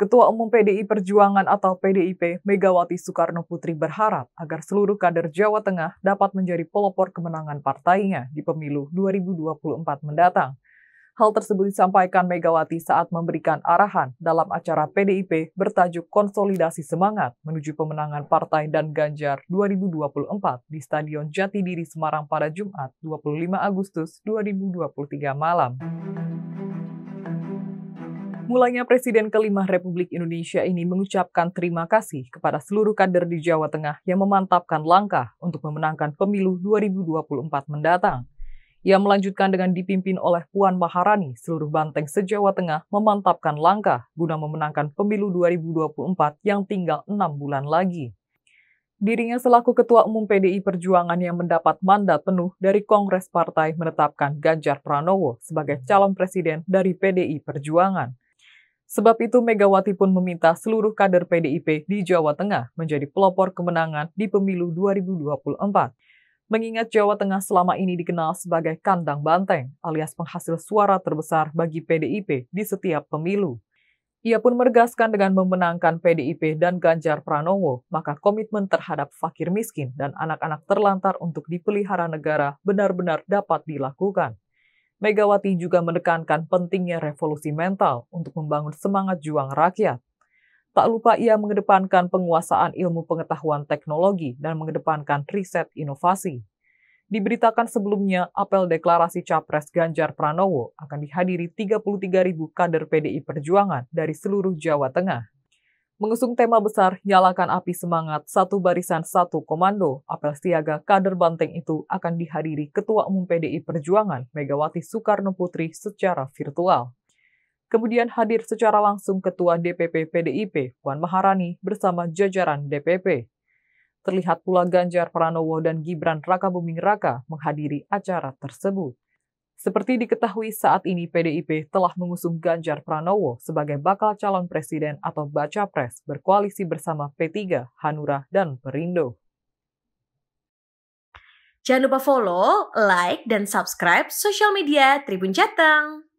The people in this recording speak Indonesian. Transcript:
Ketua Umum PDI Perjuangan atau PDIP, Megawati Soekarno Putri berharap agar seluruh kader Jawa Tengah dapat menjadi pelopor kemenangan partainya di pemilu 2024 mendatang. Hal tersebut disampaikan Megawati saat memberikan arahan dalam acara PDIP bertajuk Konsolidasi Semangat menuju Pemenangan Partai dan Ganjar 2024 di Stadion Jatidiri Semarang pada Jumat 25 Agustus 2023 malam. Mulanya Presiden kelima Republik Indonesia ini mengucapkan terima kasih kepada seluruh kader di Jawa Tengah yang memantapkan langkah untuk memenangkan pemilu 2024 mendatang. Ia melanjutkan dengan dipimpin oleh Puan Maharani, seluruh banteng se-Jawa Tengah memantapkan langkah guna memenangkan pemilu 2024 yang tinggal enam bulan lagi. Dirinya selaku Ketua Umum PDI Perjuangan yang mendapat mandat penuh dari Kongres Partai menetapkan Ganjar Pranowo sebagai calon presiden dari PDI Perjuangan. Sebab itu Megawati pun meminta seluruh kader PDIP di Jawa Tengah menjadi pelopor kemenangan di pemilu 2024. Mengingat Jawa Tengah selama ini dikenal sebagai kandang banteng alias penghasil suara terbesar bagi PDIP di setiap pemilu. Ia pun mergaskan dengan memenangkan PDIP dan Ganjar Pranowo, maka komitmen terhadap fakir miskin dan anak-anak terlantar untuk dipelihara negara benar-benar dapat dilakukan. Megawati juga menekankan pentingnya revolusi mental untuk membangun semangat juang rakyat. Tak lupa ia mengedepankan penguasaan ilmu pengetahuan teknologi dan mengedepankan riset inovasi. Diberitakan sebelumnya, apel deklarasi Capres Ganjar Pranowo akan dihadiri 33.000 kader PDI Perjuangan dari seluruh Jawa Tengah mengusung tema besar Nyalakan Api Semangat Satu Barisan Satu Komando. Apel siaga kader Banteng itu akan dihadiri Ketua Umum PDI Perjuangan Megawati Soekarno Putri secara virtual. Kemudian hadir secara langsung Ketua DPP PDIP Puan Maharani bersama jajaran DPP. Terlihat pula Ganjar Pranowo dan Gibran Raka Buming Raka menghadiri acara tersebut. Seperti diketahui saat ini PDIP telah mengusung Ganjar Pranowo sebagai bakal calon presiden atau baca pres berkoalisi bersama P3, Hanura, dan Perindo. Jangan lupa follow, like, dan subscribe sosial media Tribun Jateng.